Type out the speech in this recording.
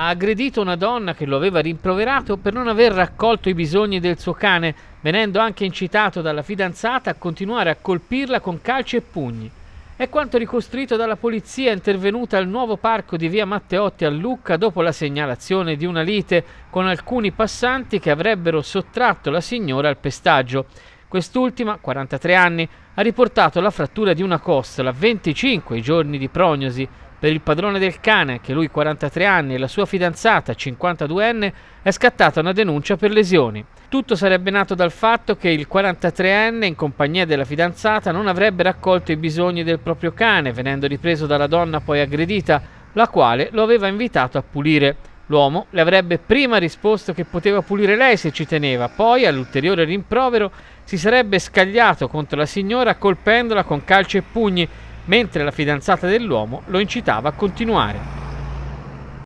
ha aggredito una donna che lo aveva rimproverato per non aver raccolto i bisogni del suo cane, venendo anche incitato dalla fidanzata a continuare a colpirla con calci e pugni. È quanto ricostruito dalla polizia intervenuta al nuovo parco di via Matteotti a Lucca dopo la segnalazione di una lite con alcuni passanti che avrebbero sottratto la signora al pestaggio. Quest'ultima, 43 anni, ha riportato la frattura di una costola, 25 giorni di prognosi per il padrone del cane, che lui 43 anni e la sua fidanzata, 52enne, è scattata una denuncia per lesioni. Tutto sarebbe nato dal fatto che il 43enne, in compagnia della fidanzata, non avrebbe raccolto i bisogni del proprio cane, venendo ripreso dalla donna poi aggredita, la quale lo aveva invitato a pulire. L'uomo le avrebbe prima risposto che poteva pulire lei se ci teneva, poi, all'ulteriore rimprovero, si sarebbe scagliato contro la signora colpendola con calci e pugni, mentre la fidanzata dell'uomo lo incitava a continuare.